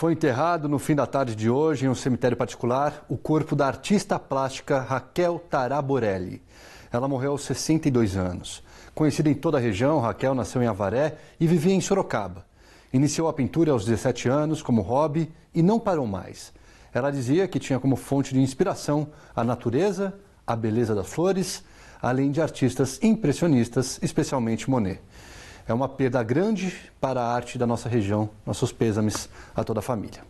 Foi enterrado no fim da tarde de hoje, em um cemitério particular, o corpo da artista plástica Raquel Taraborelli. Ela morreu aos 62 anos. Conhecida em toda a região, Raquel nasceu em Avaré e vivia em Sorocaba. Iniciou a pintura aos 17 anos como hobby e não parou mais. Ela dizia que tinha como fonte de inspiração a natureza, a beleza das flores, além de artistas impressionistas, especialmente Monet. É uma perda grande para a arte da nossa região. Nossos pêsames a toda a família.